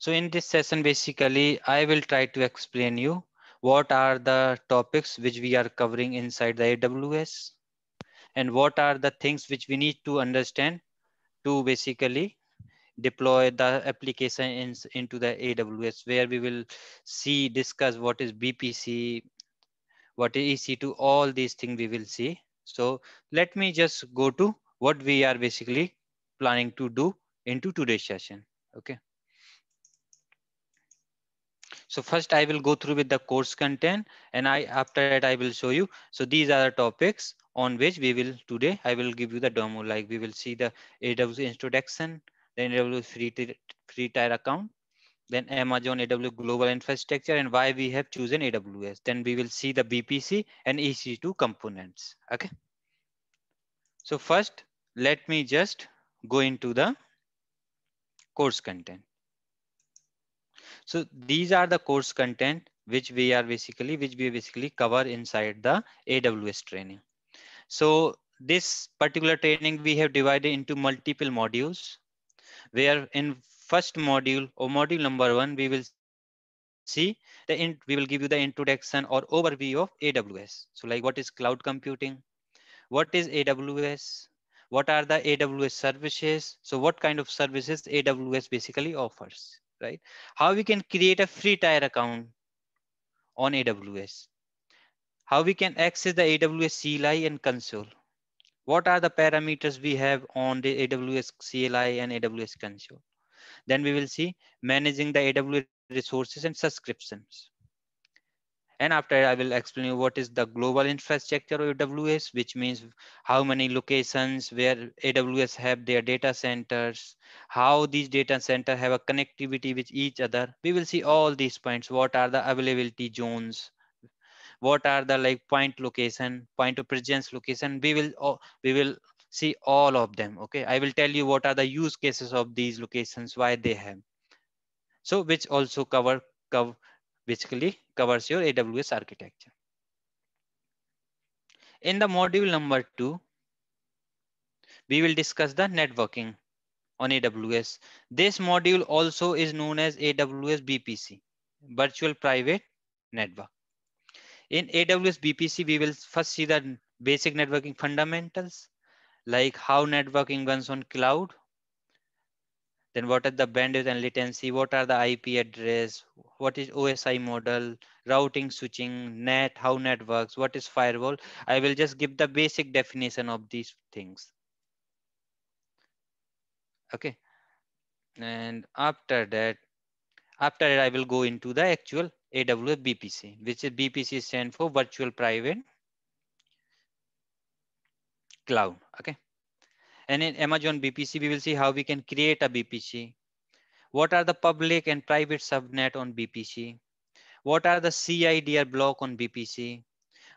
So in this session, basically, I will try to explain you what are the topics which we are covering inside the AWS and what are the things which we need to understand to basically deploy the application in, into the AWS where we will see, discuss what is BPC, what is EC2, all these things we will see. So let me just go to what we are basically planning to do into today's session. Okay. So first I will go through with the course content and I after that I will show you. So these are the topics on which we will today, I will give you the demo. Like we will see the AWS introduction, then AWS free, free tier account, then Amazon AWS global infrastructure and why we have chosen AWS. Then we will see the BPC and EC2 components. Okay. So first, let me just go into the course content. So these are the course content which we are basically, which we basically cover inside the AWS training. So this particular training we have divided into multiple modules where in first module or module number one, we will see the in, we will give you the introduction or overview of AWS. So like what is cloud computing? What is AWS? What are the AWS services? So what kind of services AWS basically offers? right? How we can create a free tier account on AWS? How we can access the AWS CLI and console? What are the parameters we have on the AWS CLI and AWS console? Then we will see managing the AWS resources and subscriptions. And after I will explain you what is the global infrastructure of AWS, which means how many locations where AWS have their data centers, how these data center have a connectivity with each other. We will see all these points. What are the availability zones? What are the like point location, point of presence location? We will oh, we will see all of them. Okay, I will tell you what are the use cases of these locations, why they have. So which also cover, cover basically covers your AWS architecture. In the module number two, we will discuss the networking on AWS. This module also is known as AWS BPC, Virtual Private Network. In AWS BPC, we will first see the basic networking fundamentals, like how networking runs on cloud, then what are the bandwidth and latency, what are the IP address, what is OSI model, routing, switching, net, how net works, what is firewall. I will just give the basic definition of these things. Okay. And after that, after that, I will go into the actual AWS BPC, which is BPC stand for virtual private cloud. Okay. And in Amazon BPC, we will see how we can create a BPC. What are the public and private subnet on BPC? What are the CIDR block on BPC?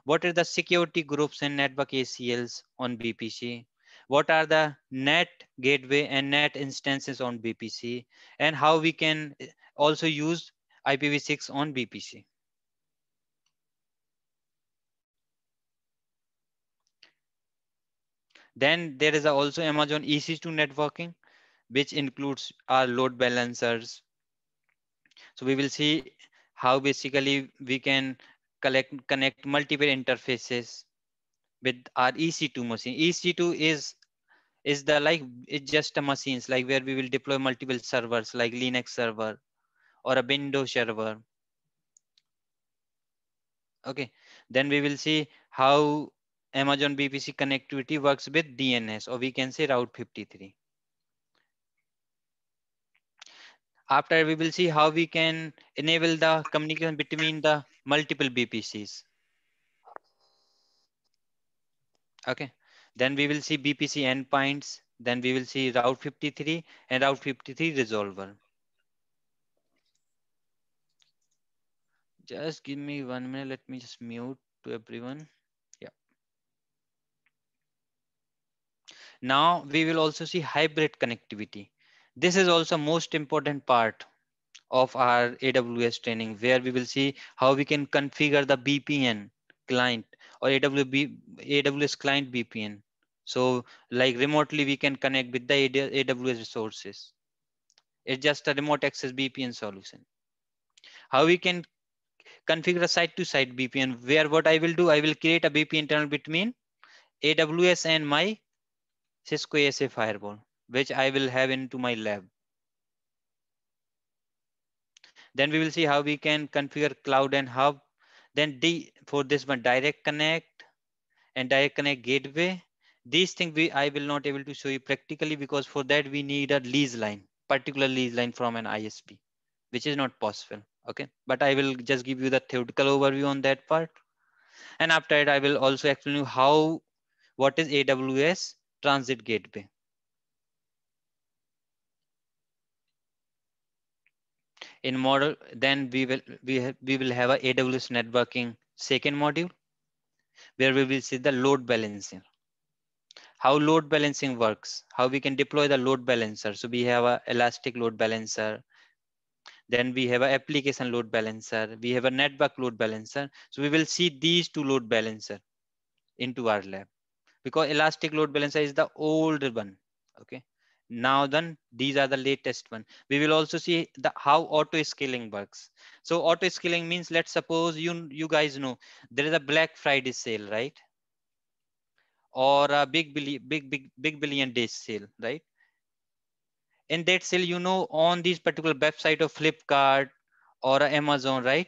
What are the security groups and network ACLs on BPC? What are the net gateway and net instances on BPC? And how we can also use IPv6 on BPC. Then there is also Amazon EC2 networking, which includes our load balancers. So we will see how basically we can collect, connect multiple interfaces with our EC2 machine. EC2 is is the like it's just a machines like where we will deploy multiple servers like Linux server or a Windows server. Okay, then we will see how Amazon BPC connectivity works with DNS or we can say Route 53. After we will see how we can enable the communication between the multiple BPCs. Okay, then we will see BPC endpoints, then we will see Route 53 and Route 53 resolver. Just give me one minute, let me just mute to everyone. Now we will also see hybrid connectivity. This is also most important part of our AWS training where we will see how we can configure the BPN client or AWS client BPN. So like remotely, we can connect with the AWS resources. It's just a remote access BPN solution. How we can configure a site to site VPN? BPN where what I will do, I will create a BPN tunnel between AWS and my Cisco ASA firewall, which I will have into my lab. Then we will see how we can configure cloud and hub. Then D for this one, direct connect and direct connect gateway. These things we I will not able to show you practically because for that we need a lease line, particular lease line from an ISP, which is not possible. Okay, but I will just give you the theoretical overview on that part. And after that, I will also explain you how, what is AWS transit gateway. In model, then we will we have, we will have a AWS networking second module, where we will see the load balancing. How load balancing works, how we can deploy the load balancer. So we have a elastic load balancer, then we have a application load balancer we have a network load balancer so we will see these two load balancer into our lab because elastic load balancer is the old one okay now then these are the latest one we will also see the how auto scaling works so auto scaling means let's suppose you you guys know there is a black friday sale right or a big big big big billion day sale right in that sale you know on these particular website of flipkart or amazon right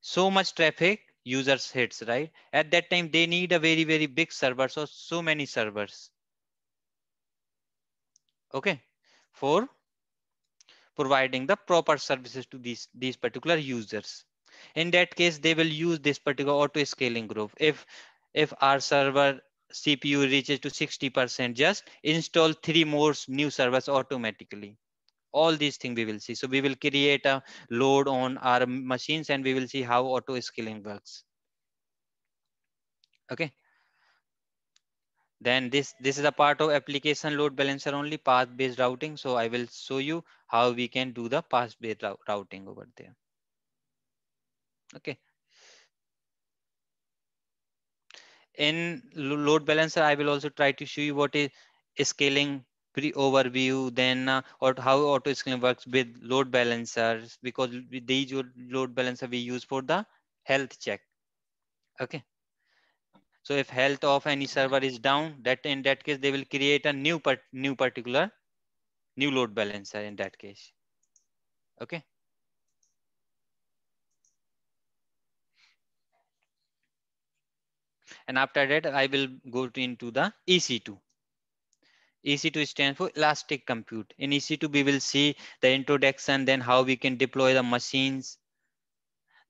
so much traffic users hits, right? At that time, they need a very, very big server. So, so many servers. Okay. For providing the proper services to these, these particular users. In that case, they will use this particular auto scaling group. If, if our server CPU reaches to 60%, just install three more new servers automatically all these things we will see. So we will create a load on our machines and we will see how auto scaling works. Okay. Then this, this is a part of application load balancer only path based routing. So I will show you how we can do the path based routing over there. Okay. In load balancer, I will also try to show you what is scaling overview then uh, or how auto scaling works with load balancers because these load balancer we use for the health check okay so if health of any server is down that in that case they will create a new part new particular new load balancer in that case okay and after that i will go to into the ec2 EC2 stands for elastic compute. In EC2, we will see the introduction, then how we can deploy the machines,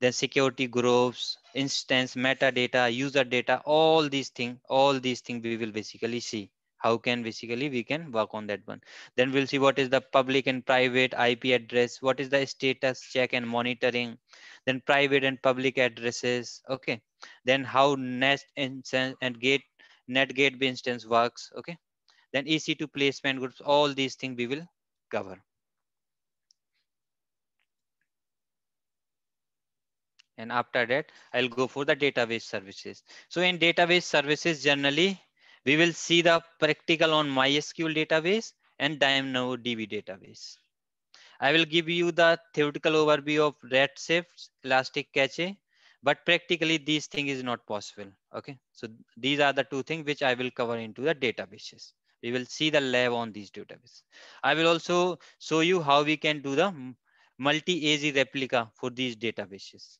then security groups, instance, metadata, user data, all these things, all these things we will basically see. How can basically we can work on that one. Then we'll see what is the public and private IP address, what is the status check and monitoring, then private and public addresses, okay. Then how nest instance and gate, net gateway instance works, okay then EC2 placement groups, all these things we will cover. And after that, I'll go for the database services. So in database services, generally, we will see the practical on MySQL database and DynamoDB database. I will give you the theoretical overview of Redshift, Elastic Cache, but practically these things is not possible. Okay, so these are the two things which I will cover into the databases we will see the lab on these database. I will also show you how we can do the multi-AZ replica for these databases.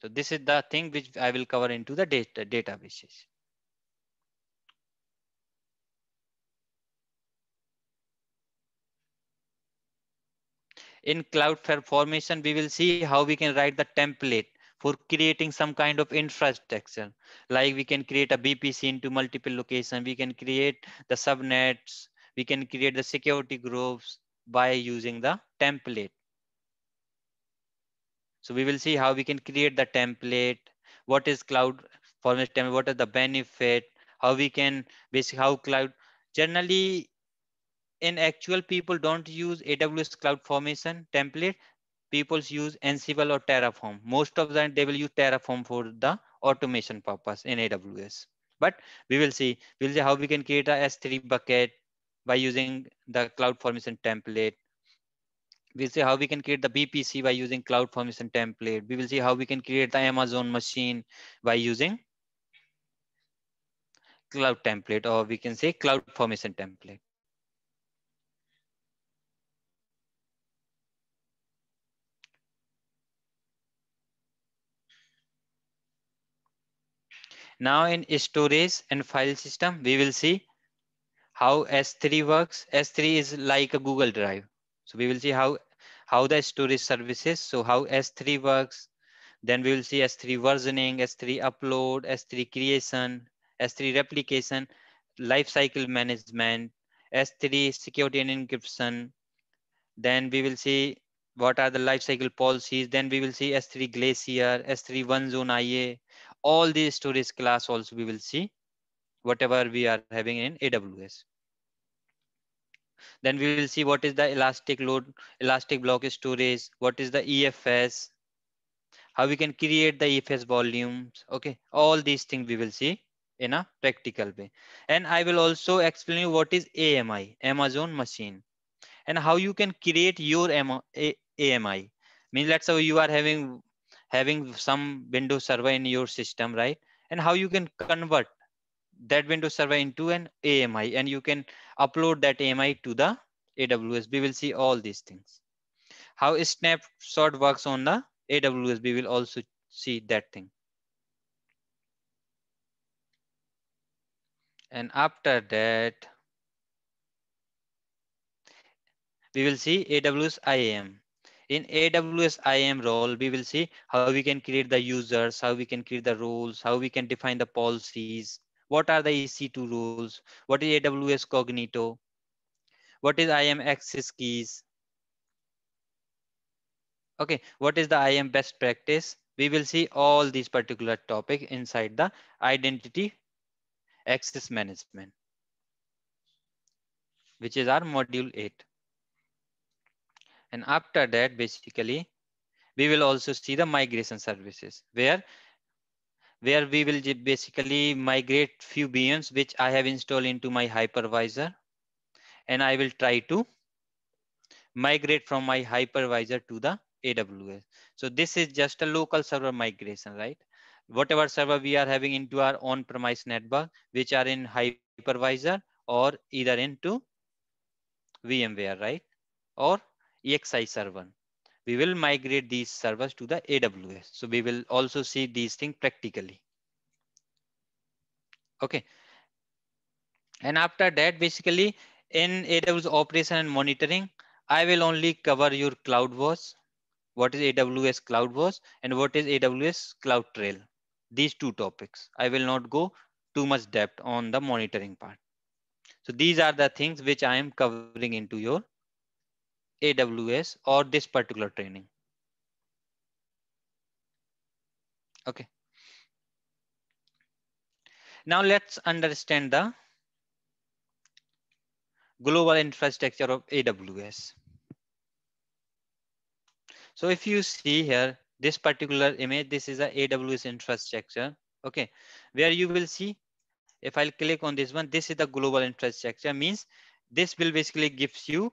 So this is the thing which I will cover into the data databases. In cloud formation, we will see how we can write the template for creating some kind of infrastructure. Like we can create a BPC into multiple location. We can create the subnets. We can create the security groups by using the template. So we will see how we can create the template. What is cloud formation? template? What are the benefit? How we can basically how cloud generally in actual people don't use AWS CloudFormation template people use Ansible or Terraform. Most of them, they will use Terraform for the automation purpose in AWS. But we will see, we'll see how we can create a S3 bucket by using the cloud formation template. We'll see how we can create the BPC by using cloud formation template. We will see how we can create the Amazon machine by using cloud template, or we can say cloud formation template. Now in storage and file system, we will see how S3 works. S3 is like a Google Drive. So we will see how, how the storage services, so how S3 works. Then we will see S3 versioning, S3 upload, S3 creation, S3 replication, lifecycle management, S3 security and encryption. Then we will see what are the lifecycle policies. Then we will see S3 Glacier, S3 One Zone IA, all the storage class also we will see whatever we are having in AWS. Then we will see what is the elastic load, elastic block storage, what is the EFS, how we can create the EFS volumes. Okay, all these things we will see in a practical way. And I will also explain you what is AMI, Amazon machine, and how you can create your AMI. I mean, let's say you are having having some Windows server in your system, right? And how you can convert that Windows server into an AMI and you can upload that AMI to the AWS. We will see all these things. How snapshot works on the AWS, we will also see that thing. And after that, we will see AWS IAM in aws im role we will see how we can create the users how we can create the rules how we can define the policies what are the ec2 rules what is aws cognito what is im access keys okay what is the im best practice we will see all these particular topic inside the identity access management which is our module 8 and after that, basically, we will also see the migration services where where we will basically migrate few beans which I have installed into my hypervisor. And I will try to migrate from my hypervisor to the AWS. So this is just a local server migration, right? Whatever server we are having into our on-premise network, which are in hypervisor or either into VMware, right? Or EXI server. We will migrate these servers to the AWS. So we will also see these things practically. Okay. And after that, basically in AWS operation and monitoring, I will only cover your CloudWatch. What is AWS CloudWatch and what is AWS CloudTrail? These two topics. I will not go too much depth on the monitoring part. So these are the things which I am covering into your AWS or this particular training. Okay. Now let's understand the global infrastructure of AWS. So if you see here, this particular image, this is a AWS infrastructure, okay, where you will see, if i click on this one, this is the global infrastructure means this will basically gives you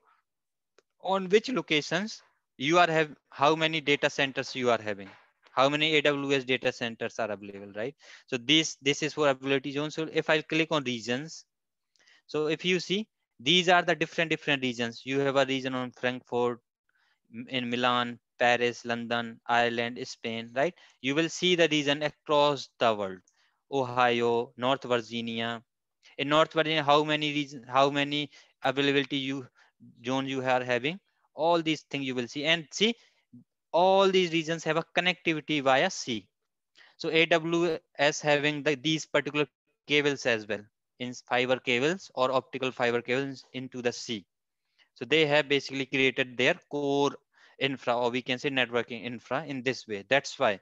on which locations you are have how many data centers you are having how many aws data centers are available right so this this is for availability zone so if i click on regions so if you see these are the different different regions you have a region on frankfurt in milan paris london ireland spain right you will see the region across the world ohio north virginia in north virginia how many region how many availability you zone you are having all these things you will see and see all these regions have a connectivity via sea so aws having the, these particular cables as well in fiber cables or optical fiber cables into the sea so they have basically created their core infra or we can say networking infra in this way that's why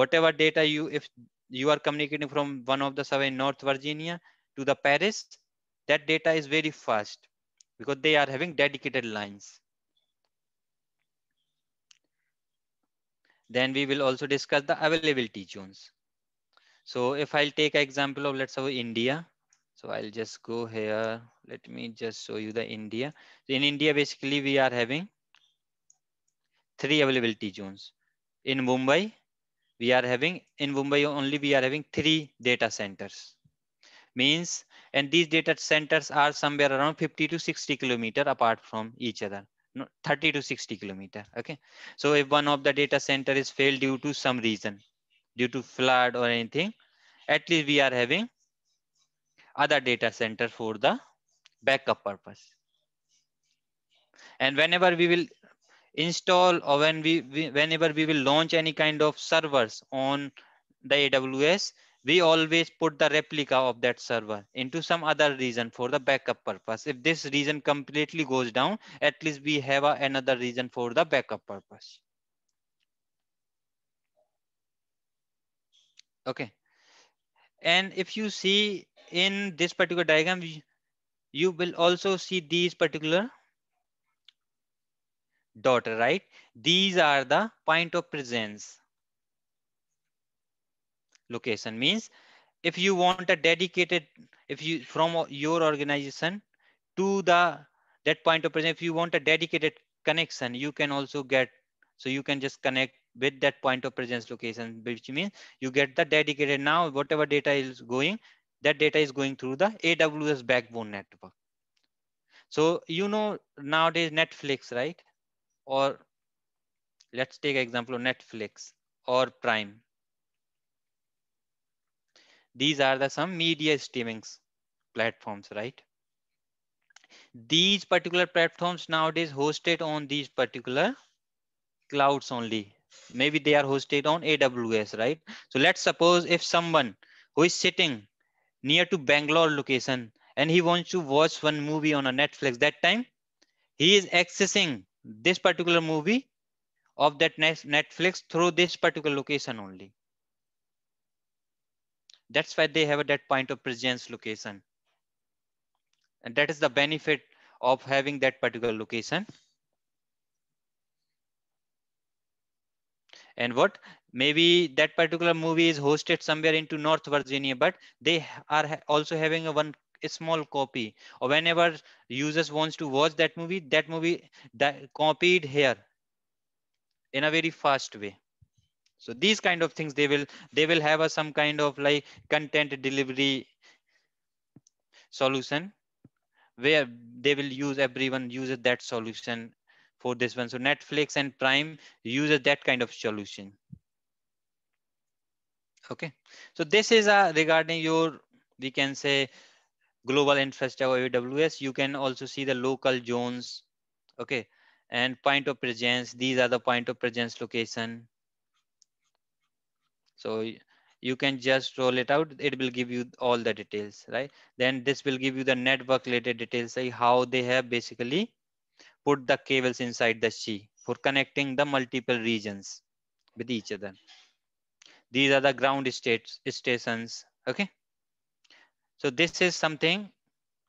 whatever data you if you are communicating from one of the server in north virginia to the paris that data is very fast because they are having dedicated lines. Then we will also discuss the availability zones. So if I'll take example of let's say India, so I'll just go here. Let me just show you the India. in India, basically we are having three availability zones. In Mumbai, we are having, in Mumbai only we are having three data centers. Means and these data centers are somewhere around 50 to 60 kilometer apart from each other. No, 30 to 60 kilometer. Okay. So if one of the data center is failed due to some reason, due to flood or anything, at least we are having other data center for the backup purpose. And whenever we will install or when we, we whenever we will launch any kind of servers on the AWS, we always put the replica of that server into some other region for the backup purpose. If this region completely goes down, at least we have a, another region for the backup purpose. Okay. And if you see in this particular diagram, you will also see these particular dot, right? These are the point of presence location means if you want a dedicated, if you from your organization to the that point of presence, if you want a dedicated connection, you can also get, so you can just connect with that point of presence location, which means you get the dedicated now, whatever data is going, that data is going through the AWS backbone network. So, you know, nowadays Netflix, right? Or let's take example of Netflix or Prime. These are the some media streaming platforms, right? These particular platforms nowadays hosted on these particular clouds only. Maybe they are hosted on AWS, right? So let's suppose if someone who is sitting near to Bangalore location and he wants to watch one movie on a Netflix that time, he is accessing this particular movie of that Netflix through this particular location only. That's why they have that point of presence location. And that is the benefit of having that particular location. and what maybe that particular movie is hosted somewhere into north virginia but they are also having a one a small copy or whenever users wants to watch that movie that movie that copied here in a very fast way so these kind of things they will they will have a some kind of like content delivery solution where they will use everyone uses that solution for this one so netflix and prime uses that kind of solution okay so this is a uh, regarding your we can say global infrastructure aws you can also see the local zones okay and point of presence these are the point of presence location so you can just roll it out. It will give you all the details, right? Then this will give you the network related details, say how they have basically put the cables inside the she for connecting the multiple regions with each other. These are the ground states, stations, okay? So this is something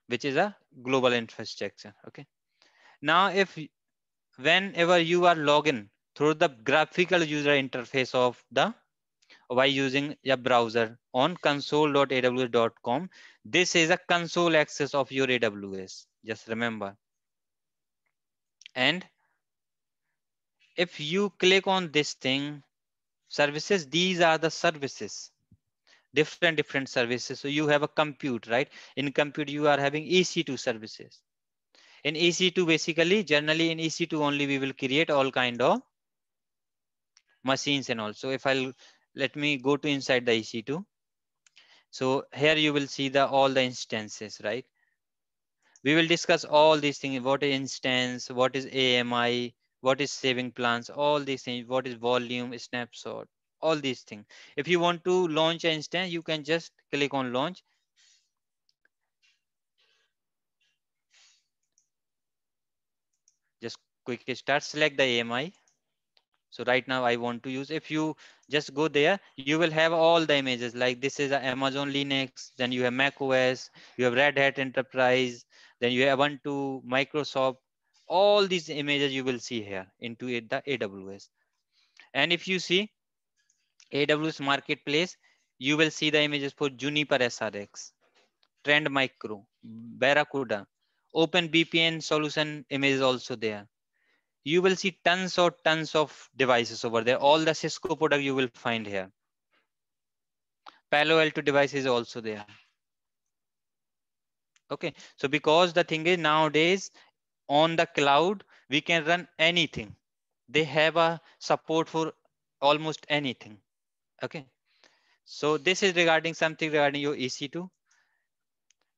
which is a global infrastructure, okay? Now, if whenever you are logged in through the graphical user interface of the by using your browser on console.aws.com. This is a console access of your AWS. Just remember. And if you click on this thing, services, these are the services different different services so you have a compute right in compute you are having ec2 services in ec2 basically generally in ec2 only we will create all kind of machines and also if i'll let me go to inside the EC2. So here you will see the all the instances, right? We will discuss all these things, what is instance, what is AMI, what is saving plans, all these things, what is volume, snapshot, all these things. If you want to launch an instance, you can just click on launch. Just quickly start, select the AMI. So right now I want to use, if you just go there, you will have all the images. Like this is Amazon Linux, then you have Mac OS, you have Red Hat Enterprise, then you have Ubuntu, Microsoft, all these images you will see here into the AWS. And if you see AWS Marketplace, you will see the images for Juniper SRX, Trend Micro, Barracuda, Open VPN solution image is also there you will see tons or tons of devices over there. All the Cisco product you will find here. Palo Alto device is also there. Okay, so because the thing is nowadays on the cloud, we can run anything. They have a support for almost anything. Okay, so this is regarding something regarding your EC2.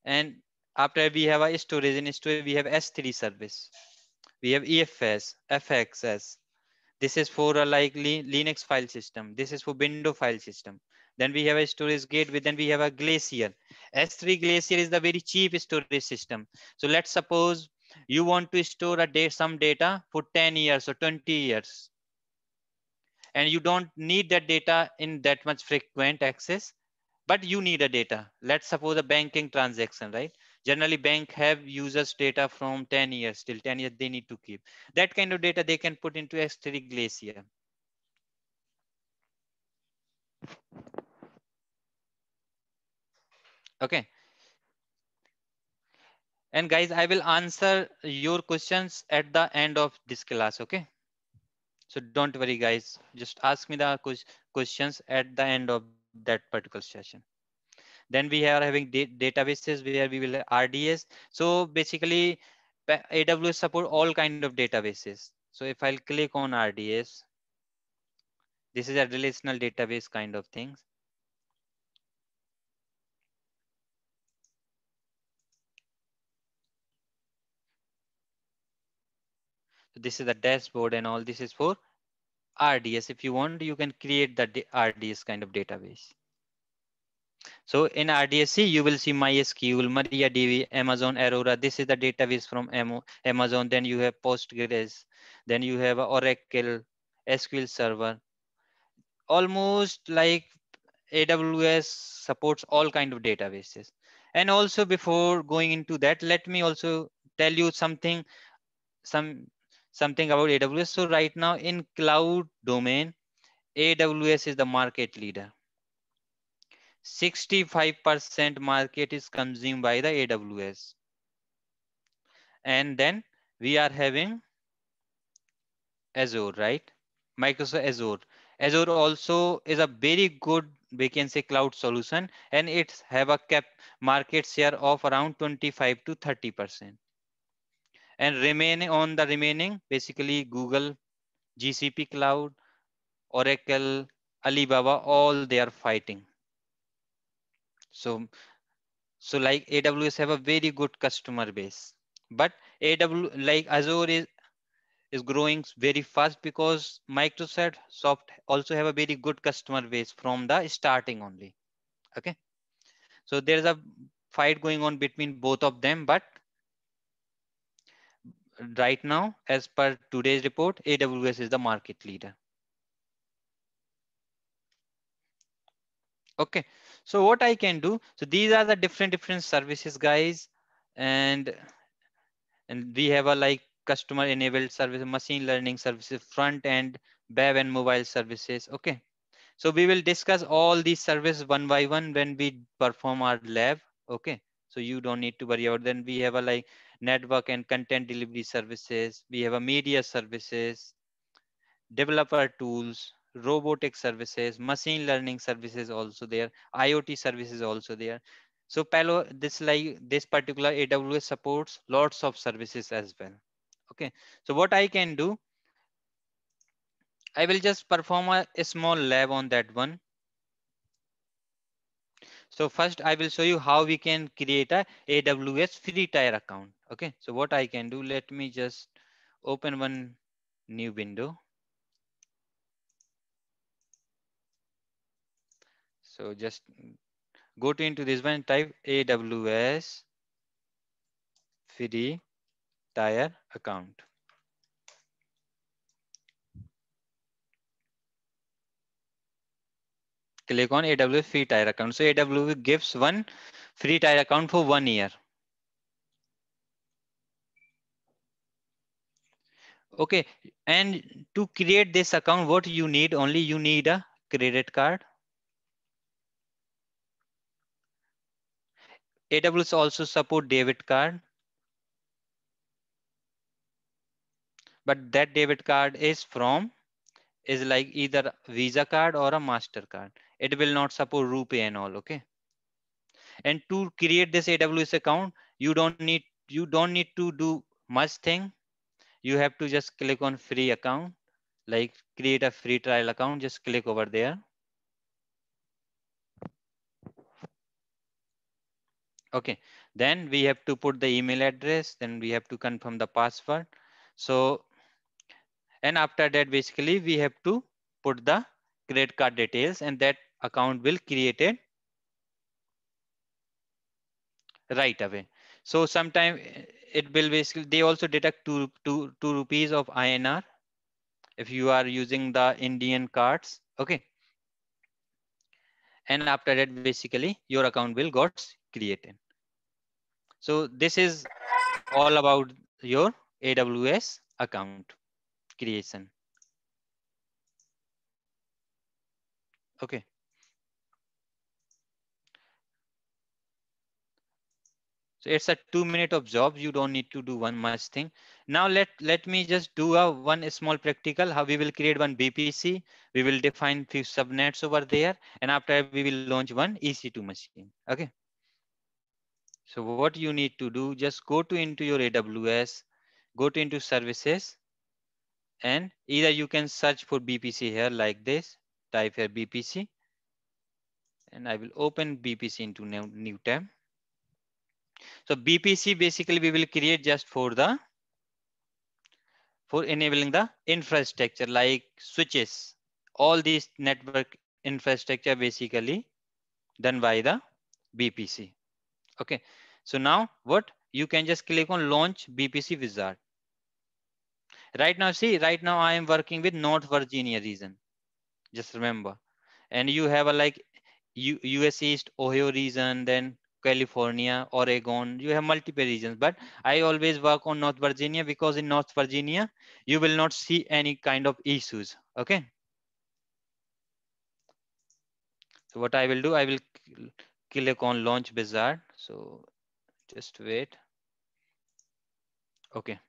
And after we have a storage in storage, we have S3 service. We have EFS, FXS. This is for a like Linux file system. This is for Windows file system. Then we have a storage gate, but then we have a Glacier. S3 Glacier is the very cheap storage system. So let's suppose you want to store a day, some data for 10 years or 20 years. And you don't need that data in that much frequent access, but you need a data. Let's suppose a banking transaction, right? generally bank have users data from 10 years till 10 years they need to keep that kind of data they can put into S3 Glacier. Okay. And guys, I will answer your questions at the end of this class, okay? So don't worry guys, just ask me the questions at the end of that particular session. Then we are having databases where we will RDS. So basically AWS support all kind of databases. So if I'll click on RDS, this is a relational database kind of things. this is the dashboard and all this is for RDS. If you want, you can create the RDS kind of database. So in RDSC, you will see MySQL, MariaDB, Amazon Aurora. This is the database from Amazon. Then you have Postgres. Then you have Oracle, SQL Server. Almost like AWS supports all kind of databases. And also before going into that, let me also tell you something, some something about AWS. So right now in cloud domain, AWS is the market leader. 65% market is consumed by the AWS. And then we are having Azure, right? Microsoft Azure. Azure also is a very good we can say cloud solution and it's have a cap market share of around 25 to 30 percent and remaining on the remaining basically google gcp cloud oracle alibaba all they are fighting so, so like AWS have a very good customer base, but AW like Azure is is growing very fast because Microsoft also have a very good customer base from the starting only. Okay, so there's a fight going on between both of them, but right now, as per today's report, AWS is the market leader. Okay, so what I can do, so these are the different different services guys and and we have a like customer enabled service, machine learning services, front end, web and mobile services, okay. So we will discuss all these services one by one when we perform our lab, okay. So you don't need to worry about then we have a like network and content delivery services, we have a media services, developer tools, robotic services, machine learning services also there, IoT services also there. So Palo, this like this particular AWS supports lots of services as well. Okay, so what I can do, I will just perform a, a small lab on that one. So first I will show you how we can create a AWS free tier account. Okay, so what I can do, let me just open one new window. So just go to into this one, type AWS free tire account. Click on AWS free tire account. So AWS gives one free tire account for one year. Okay, and to create this account, what you need, only you need a credit card AWS also support debit card. But that debit card is from, is like either Visa card or a MasterCard. It will not support Rupee and all, okay? And to create this AWS account, you don't need, you don't need to do much thing. You have to just click on free account, like create a free trial account, just click over there. Okay, then we have to put the email address, then we have to confirm the password. So, and after that, basically we have to put the credit card details and that account will created right away. So sometime it will basically, they also deduct two, two, two rupees of INR if you are using the Indian cards, okay. And after that, basically your account will got created. So this is all about your AWS account creation. Okay. So it's a two minute of job. You don't need to do one much thing. Now let, let me just do a one small practical, how we will create one VPC. We will define few subnets over there. And after we will launch one EC2 machine. Okay. So what you need to do, just go to into your AWS, go to into services, and either you can search for BPC here like this, type here BPC, and I will open BPC into new, new tab. So BPC basically we will create just for the, for enabling the infrastructure like switches, all these network infrastructure basically done by the BPC. Okay. So now what you can just click on launch BPC wizard. Right now, see, right now I am working with North Virginia region. Just remember, and you have a like US East, Ohio region, then California, Oregon, you have multiple regions, but I always work on North Virginia because in North Virginia, you will not see any kind of issues. Okay. So what I will do, I will click on launch wizard. So just wait. Okay.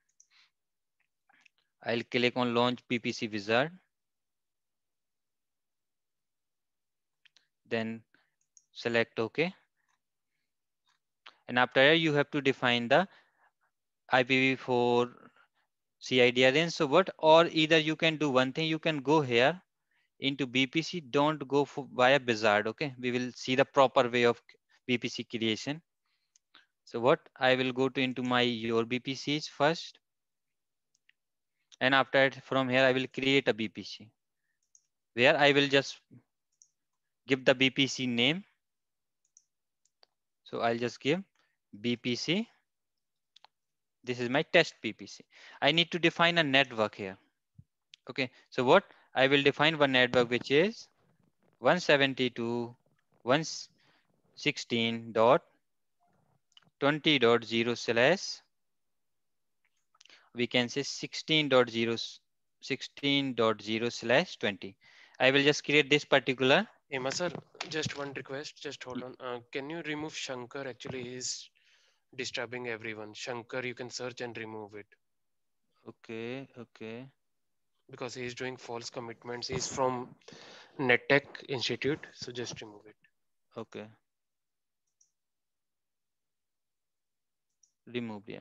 I'll click on launch PPC wizard. Then select OK. And after you have to define the IPv4 CID range. So what, or either you can do one thing, you can go here into BPC, don't go for, via bazaar. okay? We will see the proper way of BPC creation. So what I will go to into my your BPCs first. And after it, from here, I will create a BPC where I will just give the BPC name. So I'll just give BPC. This is my test BPC. I need to define a network here. Okay, so what I will define one network which is 172.116.20.0 slash we can say 16.0 16.0 slash 20. I will just create this particular. Emma sir, just one request. Just hold on. Uh, can you remove Shankar? Actually, he's disturbing everyone. Shankar, you can search and remove it. Okay. Okay because he's doing false commitments. He's from NetTech Institute, so just remove it. Okay. Remove, yeah.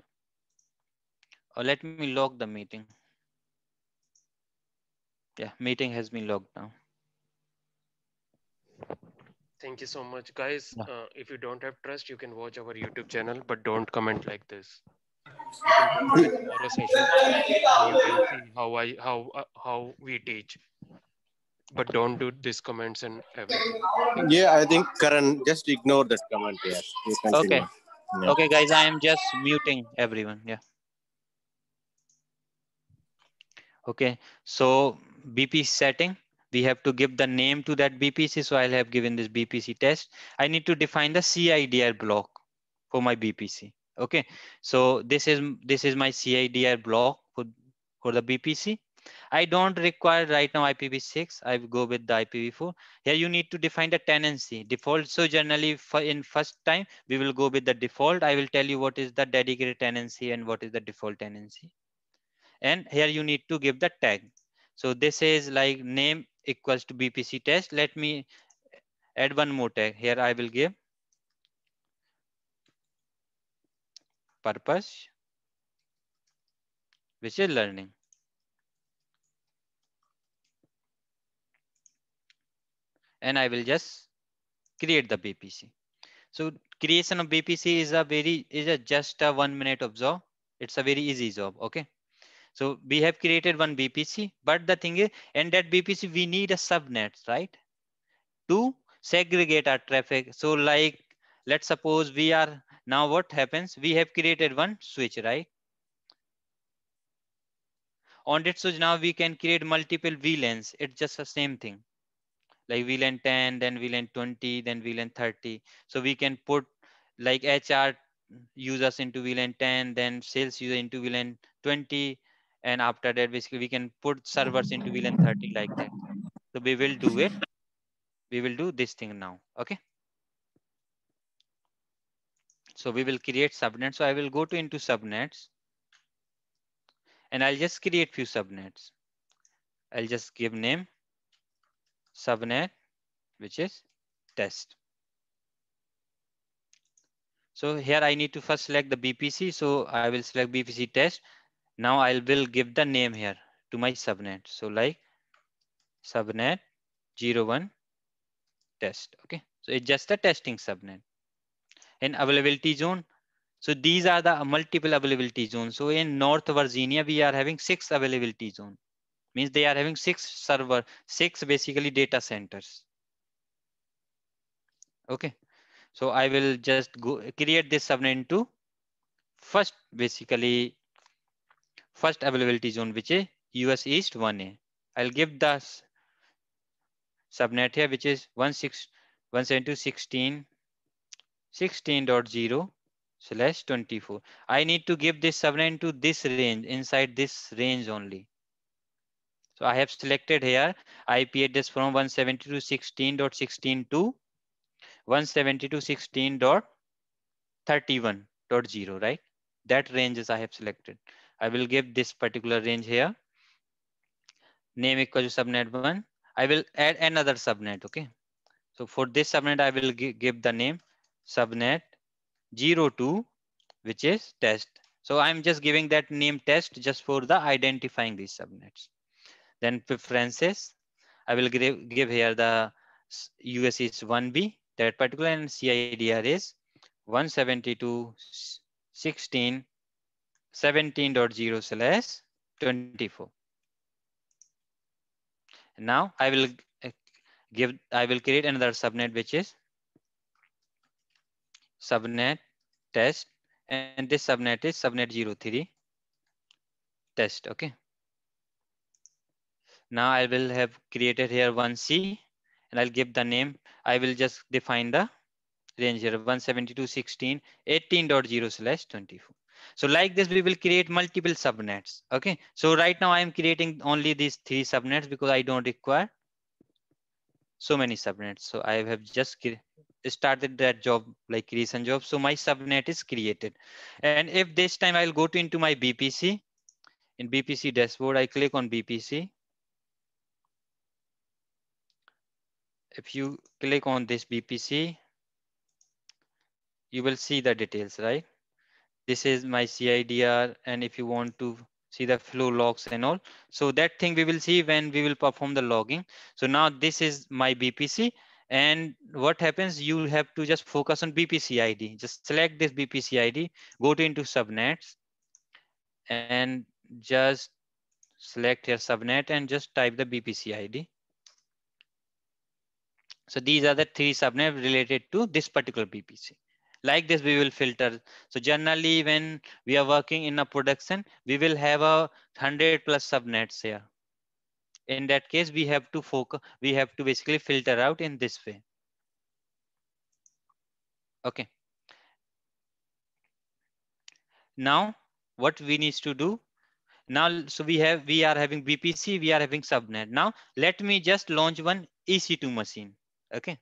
Or oh, let me log the meeting. Yeah, meeting has been logged now. Thank you so much, guys. Yeah. Uh, if you don't have trust, you can watch our YouTube channel, but don't comment like this or a session how i how uh, how we teach but don't do these comments and everything yeah i think karan just ignore that comment here okay yeah. okay guys i am just muting everyone yeah okay so bp setting we have to give the name to that bpc so i'll have given this bpc test i need to define the cidr block for my bpc okay so this is this is my CIDR block for, for the BPC I don't require right now IPv6. I go with the IPv4. Here you need to define the tenancy default. So generally for in first time, we will go with the default. I will tell you what is the dedicated tenancy and what is the default tenancy. And here you need to give the tag. So this is like name equals to BPC test. Let me add one more tag here. I will give purpose which is learning. And I will just create the BPC. So creation of BPC is a very, is a just a one minute of job. It's a very easy job. Okay. So we have created one BPC, but the thing is, and that BPC, we need a subnet, right? To segregate our traffic. So like, let's suppose we are now what happens? We have created one switch, right? On that switch, now we can create multiple VLANs. It's just the same thing. Like VLAN 10, then VLAN 20, then VLAN 30. So we can put like HR users into VLAN 10, then sales user into VLAN 20. And after that, basically we can put servers into VLAN 30 like that. So we will do it. We will do this thing now. Okay. So we will create subnet. So I will go to into subnets and I'll just create few subnets. I'll just give name subnet, which is test. So here I need to first select the BPC. So I will select BPC test. Now I will give the name here to my subnet. So like subnet 01 test. Okay. So it's just a testing subnet in availability zone. So these are the multiple availability zones. So in North Virginia, we are having six availability zone. Means they are having six server, six basically data centers. Okay. So I will just go create this subnet to first basically first availability zone, which is US East 1A. I'll give the subnet here, which is 16, 16.0 slash 24. I need to give this subnet to this range inside this range only. So I have selected here IP address from dot 16.16.2 dot zero. right? That range is I have selected. I will give this particular range here. Name equal to subnet one. I will add another subnet, okay? So for this subnet, I will give the name subnet 02, which is test. So I'm just giving that name test just for the identifying these subnets. Then preferences, I will give, give here the US is 1B, that particular and CIDR is 16 17.0 slash 24. Now I will uh, give, I will create another subnet, which is subnet test and this subnet is subnet 03 test okay now i will have created here one c and i'll give the name i will just define the range here 172 16 18.0 slash 24 so like this we will create multiple subnets okay so right now i am creating only these three subnets because i don't require so many subnets so i have just started that job like recent job. So my subnet is created. And if this time I'll go to into my BPC, in BPC dashboard, I click on BPC. If you click on this BPC, you will see the details, right? This is my CIDR. And if you want to see the flow logs and all. So that thing we will see when we will perform the logging. So now this is my BPC and what happens you have to just focus on BPC ID. just select this BPC ID. go to into subnets and just select your subnet and just type the BPC ID. so these are the three subnets related to this particular bpc like this we will filter so generally when we are working in a production we will have a 100 plus subnets here in that case we have to focus we have to basically filter out in this way okay now what we need to do now so we have we are having bpc we are having subnet now let me just launch one ec2 machine okay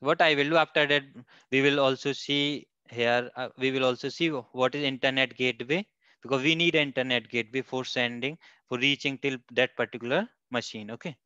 what i will do after that we will also see here uh, we will also see what is internet gateway because we need internet gateway for sending for reaching till that particular machine. Okay,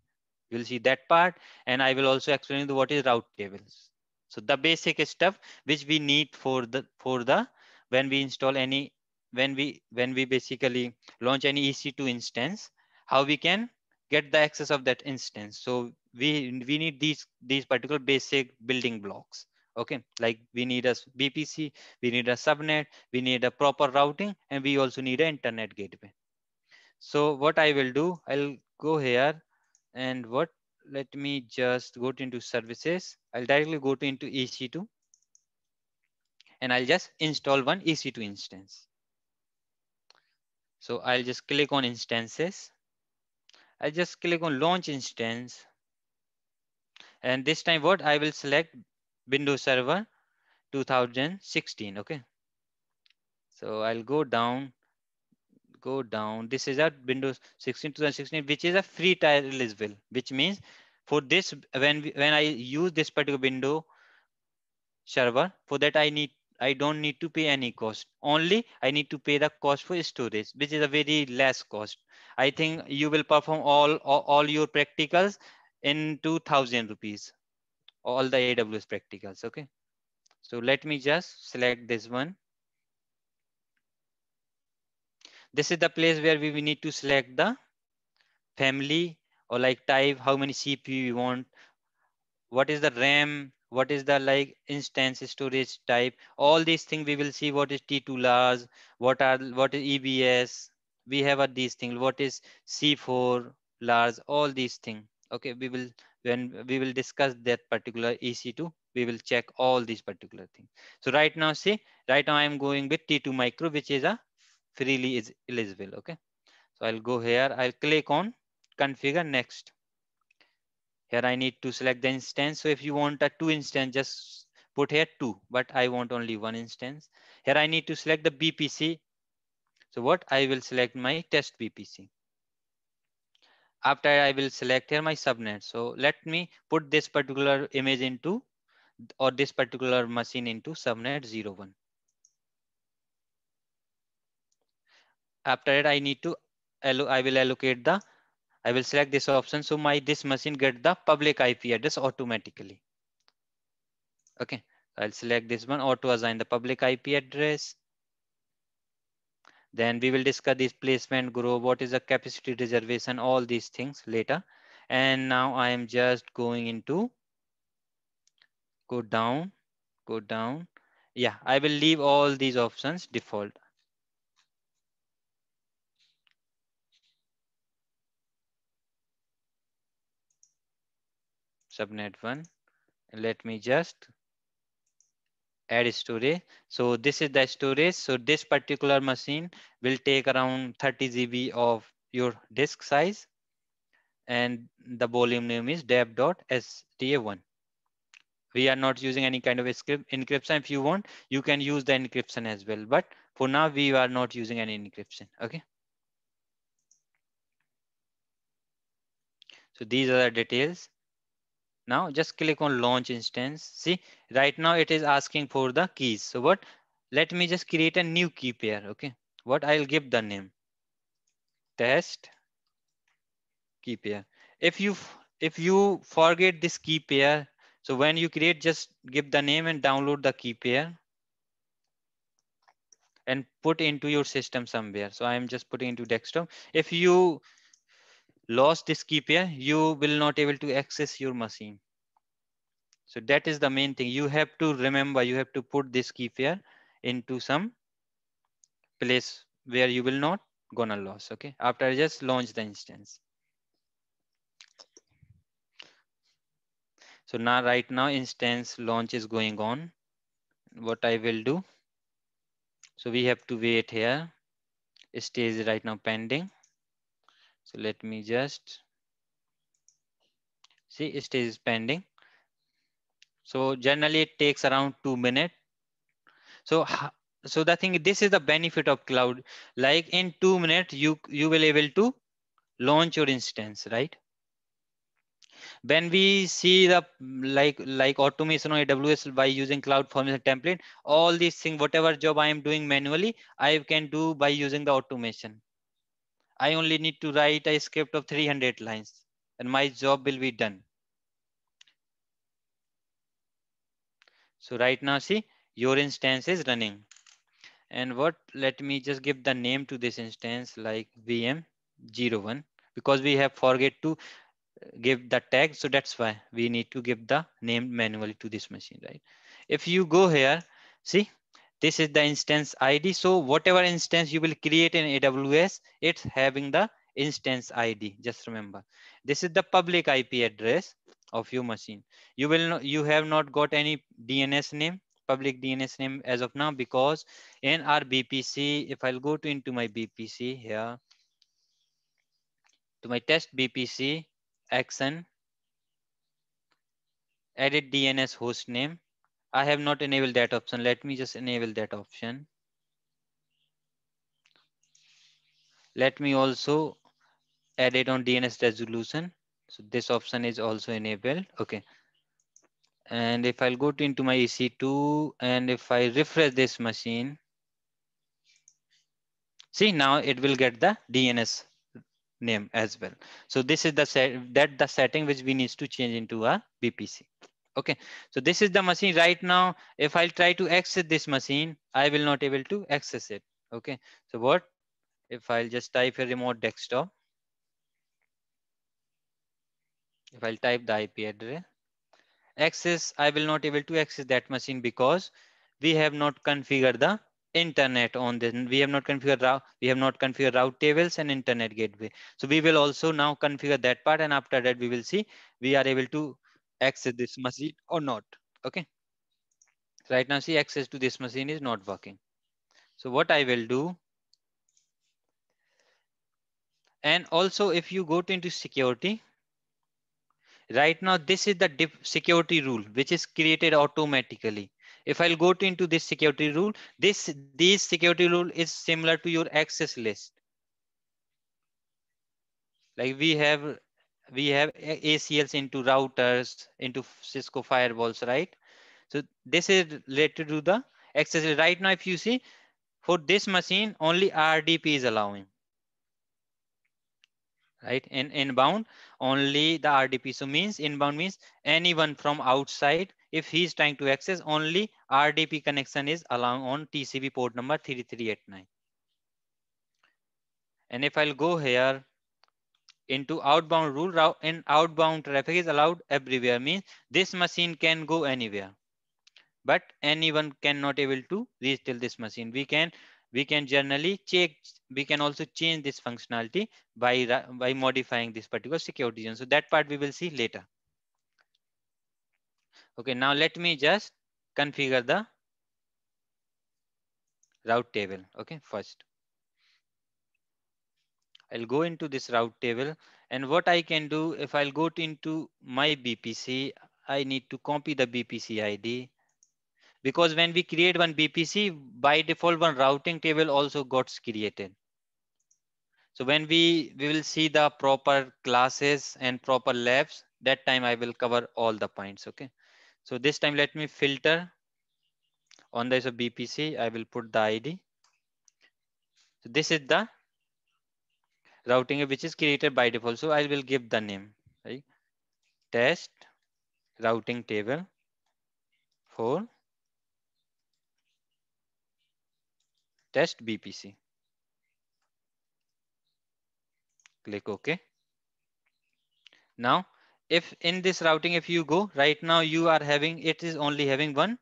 you'll see that part, and I will also explain what is route tables. So the basic stuff which we need for the for the when we install any when we when we basically launch any EC2 instance, how we can get the access of that instance. So we we need these these particular basic building blocks okay like we need a bpc we need a subnet we need a proper routing and we also need an internet gateway so what i will do i'll go here and what let me just go into services i'll directly go to into ec2 and i'll just install one ec2 instance so i'll just click on instances i just click on launch instance and this time what i will select Windows Server 2016. Okay. So I'll go down, go down. This is a Windows 16 2016, which is a free trial Lisville, which means for this, when we, when I use this particular window server, for that I need I don't need to pay any cost. Only I need to pay the cost for storage, which is a very less cost. I think you will perform all all, all your practicals in 2000 rupees all the AWS practicals, okay? So let me just select this one. This is the place where we, we need to select the family or like type, how many CPU we want, what is the RAM, what is the like instance storage type, all these things we will see what is T2 large, what are what is EBS, we have a, these things, what is C4 large, all these things. Okay, we will when we will discuss that particular EC2, we will check all these particular things. So right now, see, right now I'm going with T2 micro, which is a freely is eligible, okay? So I'll go here, I'll click on configure next. Here I need to select the instance. So if you want a two instance, just put here two, but I want only one instance. Here I need to select the BPC. So what I will select my test BPC after I will select here my subnet. So let me put this particular image into or this particular machine into subnet 01. After that, I need to, I will allocate the, I will select this option. So my, this machine get the public IP address automatically. Okay, I'll select this one or to assign the public IP address. Then we will discuss this placement group, what is the capacity reservation, all these things later. And now I am just going into, go down, go down. Yeah, I will leave all these options default. subnet one. Let me just add storage. So this is the storage. So this particular machine will take around 30 GB of your disk size. And the volume name is dev.sta1. We are not using any kind of script encryption. If you want, you can use the encryption as well. But for now, we are not using any encryption. Okay. So these are the details. Now just click on launch instance. See, right now it is asking for the keys. So what, let me just create a new key pair. Okay. What I'll give the name test key pair. If you, if you forget this key pair, so when you create, just give the name and download the key pair and put into your system somewhere. So I'm just putting into desktop. If you lost this key pair, you will not able to access your machine. So that is the main thing. You have to remember, you have to put this key pair into some place where you will not gonna lose. Okay. After I just launch the instance. So now right now instance launch is going on. What I will do. So we have to wait here. It stays right now pending. So let me just see it is pending. So generally it takes around two minutes. So so the thing this is the benefit of cloud. Like in two minutes you you will able to launch your instance, right? When we see the like like automation on AWS by using cloud formation template, all these things, whatever job I am doing manually, I can do by using the automation. I only need to write a script of 300 lines and my job will be done. So right now, see, your instance is running. And what, let me just give the name to this instance like VM01 because we have forget to give the tag. So that's why we need to give the name manually to this machine, right? If you go here, see, this is the instance id so whatever instance you will create in aws it's having the instance id just remember this is the public ip address of your machine you will not, you have not got any dns name public dns name as of now because in our bpc if i'll go to into my bpc here to my test bpc action edit dns host name I have not enabled that option. Let me just enable that option. Let me also add it on DNS resolution. So this option is also enabled. Okay. And if I'll go to into my EC2 and if I refresh this machine, see now it will get the DNS name as well. So this is the set that the setting which we need to change into a BPC. Okay, so this is the machine right now. If I'll try to access this machine, I will not able to access it. Okay, so what if I'll just type a remote desktop? If I'll type the IP address, access, I will not able to access that machine because we have not configured the internet on this. We have not configured we have not configured route tables and internet gateway. So we will also now configure that part, and after that we will see we are able to access this machine or not. Okay. So right now, see access to this machine is not working. So what I will do. And also if you go into security. Right now, this is the security rule, which is created automatically. If I'll go into this security rule, this, this security rule is similar to your access list. Like we have we have ACLs into routers, into Cisco firewalls, right? So this is related to the access. Right now, if you see, for this machine, only RDP is allowing. Right, in inbound, only the RDP. So means inbound means anyone from outside, if he's trying to access, only RDP connection is allowed on TCP port number 3389. And if I'll go here, into outbound rule route and outbound traffic is allowed everywhere means this machine can go anywhere but anyone cannot able to reach till this machine we can we can generally check we can also change this functionality by by modifying this particular security zone so that part we will see later okay now let me just configure the route table okay first I'll go into this route table and what I can do if I'll go into my BPC, I need to copy the BPC ID because when we create one BPC by default one routing table also got created. So when we, we will see the proper classes and proper labs that time I will cover all the points. Okay. So this time let me filter on this BPC. I will put the ID. So this is the routing which is created by default. So I will give the name, right? Test routing table for test BPC. Click OK. Now, if in this routing, if you go right now, you are having, it is only having one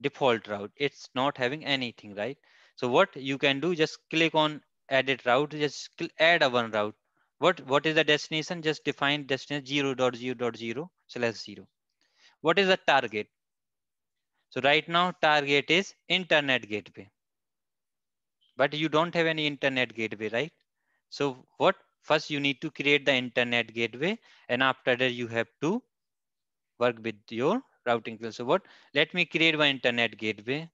default route. It's not having anything, right? So what you can do, just click on edit route, just add a one route. What, what is the destination? Just define destination 0, .0, 0.0.0 slash 0. What is the target? So right now target is internet gateway. But you don't have any internet gateway, right? So what first you need to create the internet gateway and after that you have to work with your routing. So what, let me create my internet gateway.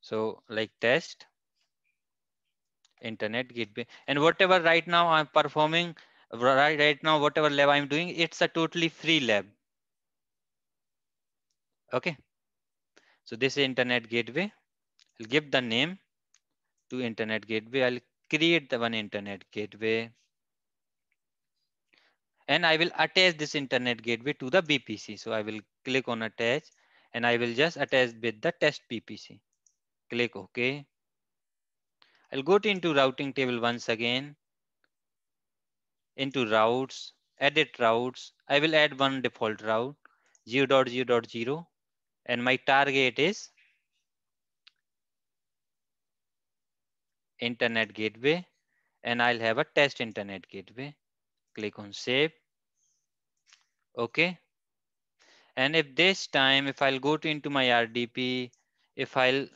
So like test internet gateway and whatever right now i'm performing right, right now whatever lab i'm doing it's a totally free lab okay so this internet gateway i'll give the name to internet gateway i'll create the one internet gateway and i will attach this internet gateway to the bpc so i will click on attach and i will just attach with the test bpc click okay I'll go to into routing table once again, into routes, edit routes. I will add one default route, 0, .0, .0 and my target is internet gateway and I'll have a test internet gateway. Click on save. Okay. And if this time, if I'll go to into my RDP, if I'll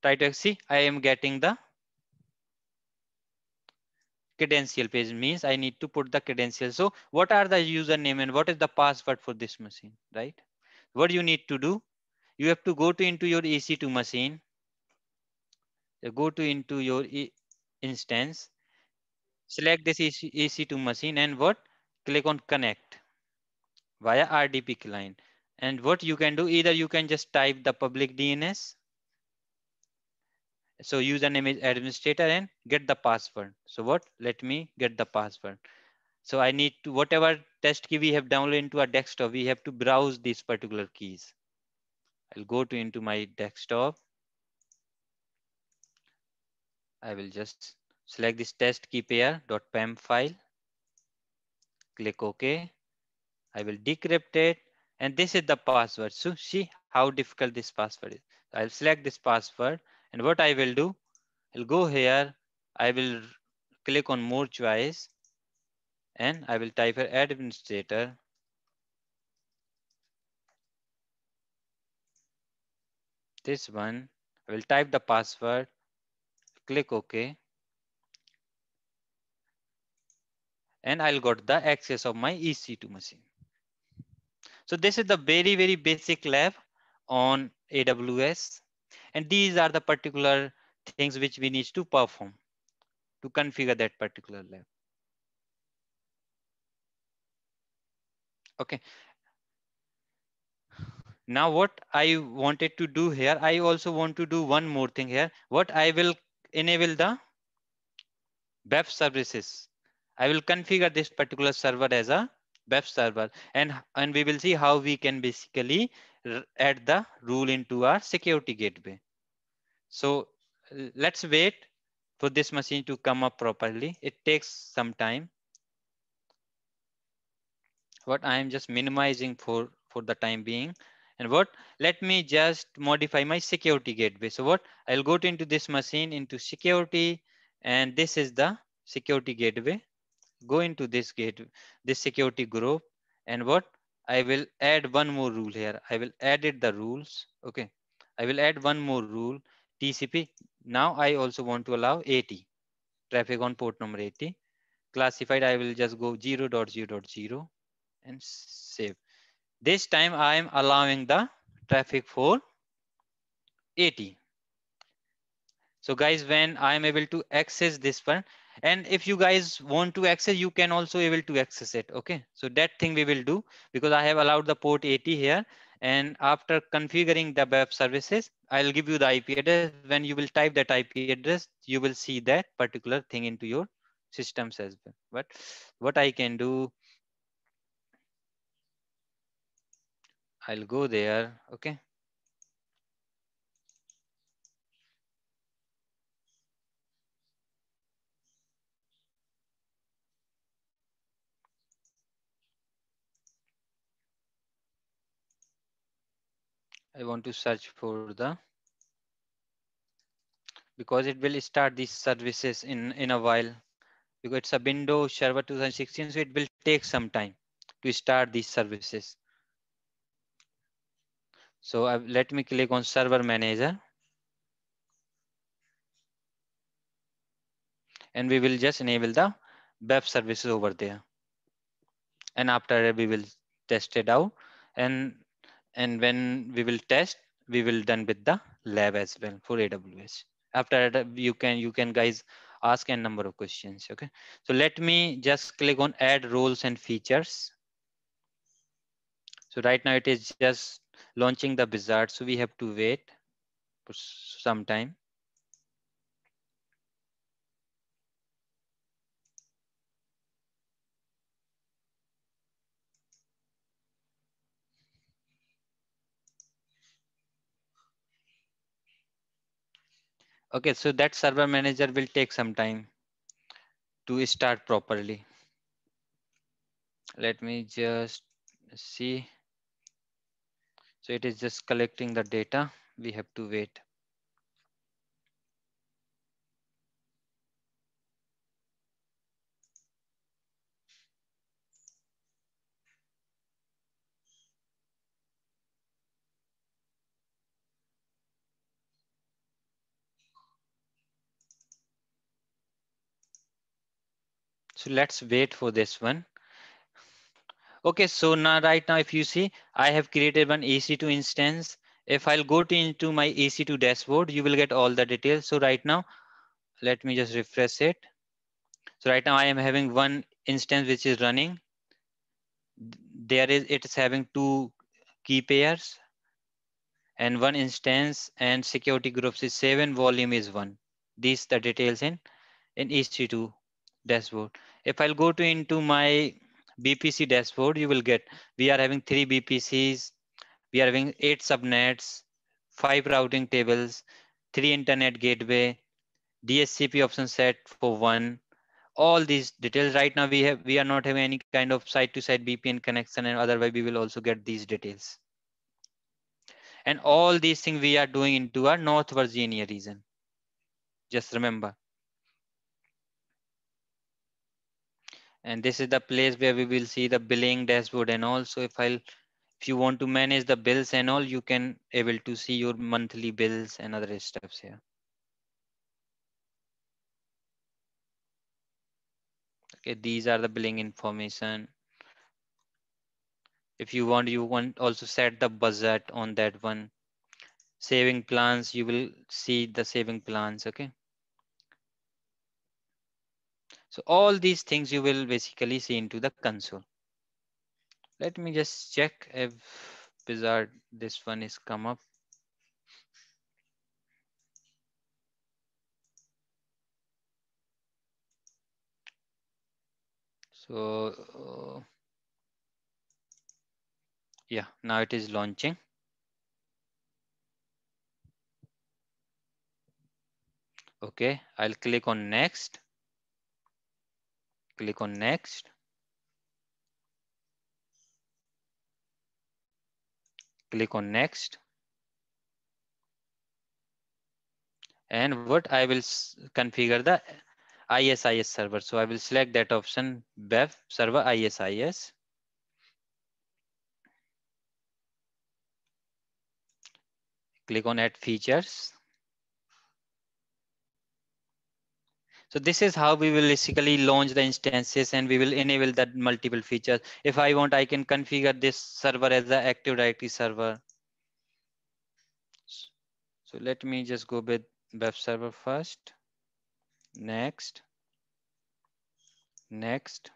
try to see, I am getting the credential page means I need to put the credential. So what are the username and what is the password for this machine, right? What you need to do? You have to go to into your EC2 machine. Go to into your e instance. Select this EC EC2 machine and what? Click on connect via RDP client. And what you can do, either you can just type the public DNS so username is administrator and get the password. So what? Let me get the password. So I need to whatever test key we have downloaded into our desktop, we have to browse these particular keys. I'll go to into my desktop. I will just select this test key pair .pam file. Click OK. I will decrypt it. And this is the password. So see how difficult this password is. I'll select this password and what I will do, I'll go here, I will click on more choice and I will type here administrator. This one, I will type the password, click OK. And I'll got the access of my EC2 machine. So this is the very, very basic lab on AWS. And these are the particular things which we need to perform to configure that particular lab. Okay. Now what I wanted to do here, I also want to do one more thing here. What I will enable the web services. I will configure this particular server as a web server and, and we will see how we can basically Add the rule into our security gateway. So let's wait for this machine to come up properly. It takes some time. What I am just minimizing for, for the time being. And what, let me just modify my security gateway. So what, I'll go into this machine into security and this is the security gateway. Go into this gate, this security group and what, I will add one more rule here. I will edit the rules. Okay. I will add one more rule TCP. Now I also want to allow 80 traffic on port number 80 classified. I will just go 0.0.0, and save. This time I am allowing the traffic for 80. So guys, when I am able to access this one, and if you guys want to access you can also able to access it okay so that thing we will do because i have allowed the port 80 here and after configuring the web services i'll give you the ip address when you will type that ip address you will see that particular thing into your systems as well but what i can do i'll go there okay I want to search for the because it will start these services in in a while because it's a Windows Server 2016, so it will take some time to start these services. So i uh, let me click on Server Manager. And we will just enable the web services over there. And after we will test it out. And and when we will test we will done with the lab as well for aws after that you can you can guys ask a number of questions okay so let me just click on add roles and features so right now it is just launching the wizard so we have to wait for some time Okay, so that server manager will take some time to start properly. Let me just see. So it is just collecting the data. We have to wait. So let's wait for this one. Okay, so now right now, if you see, I have created one EC2 instance. If I'll go to into my EC2 dashboard, you will get all the details. So right now, let me just refresh it. So right now I am having one instance which is running. There is, it's having two key pairs and one instance and security groups is seven, volume is one. These the details in, in EC2 dashboard. If I'll go to into my BPC dashboard, you will get, we are having three BPCs, we are having eight subnets, five routing tables, three internet gateway, DSCP option set for one, all these details right now we have we are not having any kind of side to side VPN connection and otherwise we will also get these details. And all these things we are doing into our North Virginia region. Just remember. and this is the place where we will see the billing dashboard and also if I'll if you want to manage the bills and all you can able to see your monthly bills and other stuffs here okay these are the billing information if you want you want also set the budget on that one saving plans you will see the saving plans okay so all these things you will basically see into the console. Let me just check if Wizard this one is come up. So uh, yeah, now it is launching. Okay, I'll click on next click on next. Click on next. And what I will configure the ISIS server. So I will select that option BEV server ISIS. Click on add features. So this is how we will basically launch the instances and we will enable that multiple features. If I want, I can configure this server as the Active Directory server. So let me just go with web server first. Next. Next.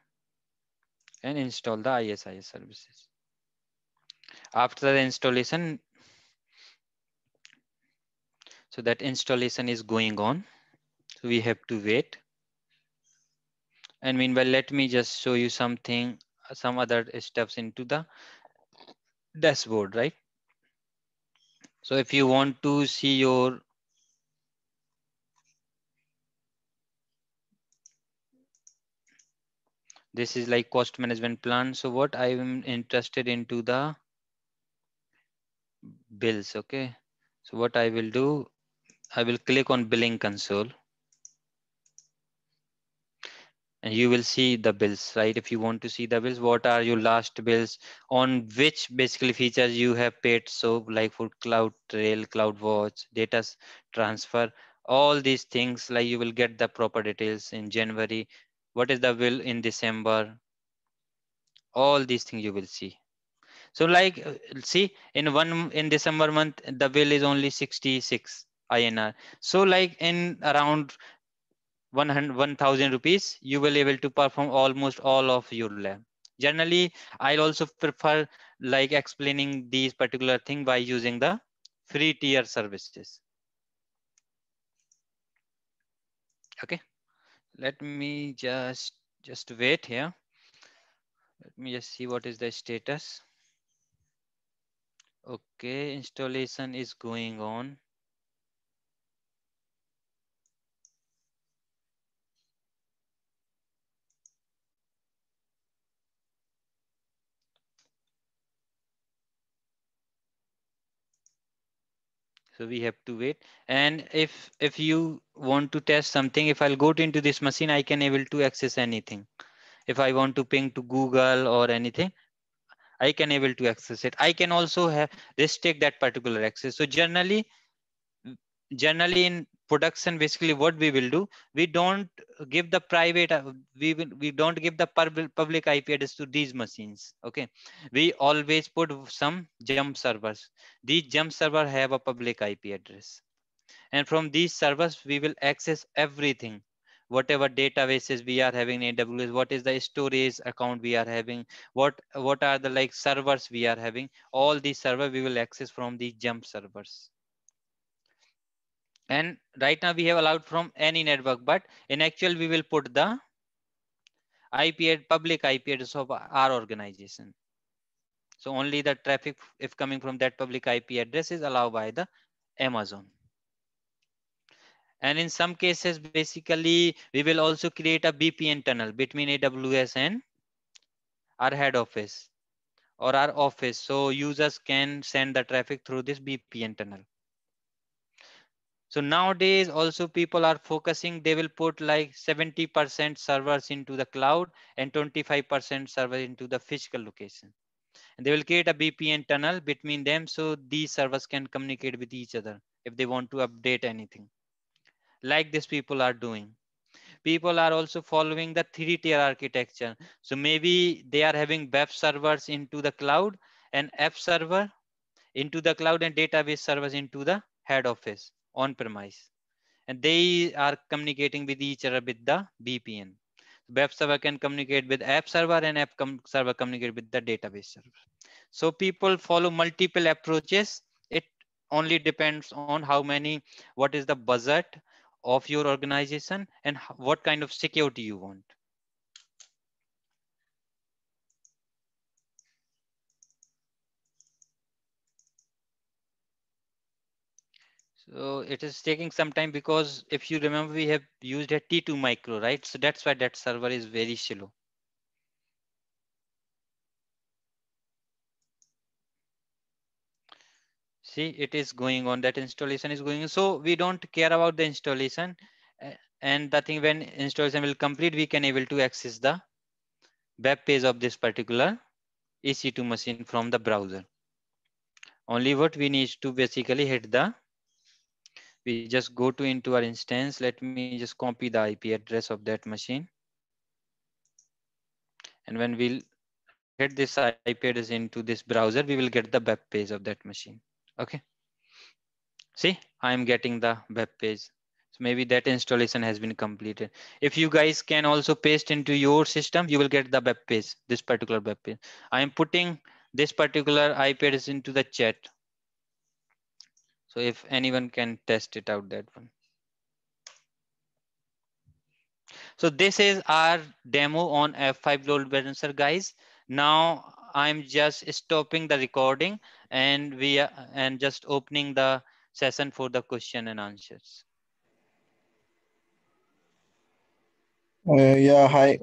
And install the ISIS services. After the installation, so that installation is going on we have to wait. And meanwhile, let me just show you something, some other steps into the dashboard, right? So if you want to see your this is like cost management plan. So what I am interested into the bills, okay? So what I will do, I will click on billing console and you will see the bills right if you want to see the bills what are your last bills on which basically features you have paid so like for cloud trail cloud watch data transfer all these things like you will get the proper details in january what is the bill in december all these things you will see so like see in one in december month the bill is only 66 INR. So like in around 1000 rupees, you will able to perform almost all of your lab. Generally, I'll also prefer like explaining these particular thing by using the free tier services. Okay, let me just just wait here. Let me just see what is the status. Okay, installation is going on. So we have to wait. And if if you want to test something, if I'll go into this machine, I can able to access anything. If I want to ping to Google or anything, I can able to access it. I can also have restrict that particular access. So generally, generally in production basically what we will do we don't give the private uh, we will, we don't give the public ip address to these machines okay we always put some jump servers these jump server have a public ip address and from these servers we will access everything whatever databases we are having in aws what is the storage account we are having what what are the like servers we are having all these server we will access from the jump servers and right now we have allowed from any network but in actual we will put the ip public ip address of our organization so only the traffic if coming from that public ip address is allowed by the amazon and in some cases basically we will also create a VPN tunnel between aws and our head office or our office so users can send the traffic through this VPN tunnel so nowadays also people are focusing, they will put like 70% servers into the cloud and 25% server into the physical location. And they will create a VPN tunnel between them so these servers can communicate with each other if they want to update anything. Like these people are doing. People are also following the three tier architecture. So maybe they are having web servers into the cloud and app server into the cloud and database servers into the head office on premise and they are communicating with each other with the VPN. Web server can communicate with app server and app com server communicate with the database server. So people follow multiple approaches. It only depends on how many, what is the budget of your organization and what kind of security you want. So it is taking some time because if you remember, we have used a T2 micro, right? So that's why that server is very slow. See, it is going on, that installation is going on. So we don't care about the installation. And the thing when installation will complete, we can able to access the web page of this particular EC2 machine from the browser. Only what we need to basically hit the we just go to into our instance. Let me just copy the IP address of that machine. And when we'll get this IP address into this browser, we will get the web page of that machine. Okay. See, I'm getting the web page. So maybe that installation has been completed. If you guys can also paste into your system, you will get the web page, this particular web page. I am putting this particular IP address into the chat. So if anyone can test it out, that one. So this is our demo on F5 load balancer, guys. Now I'm just stopping the recording and we are, and just opening the session for the question and answers. Uh, yeah, hi.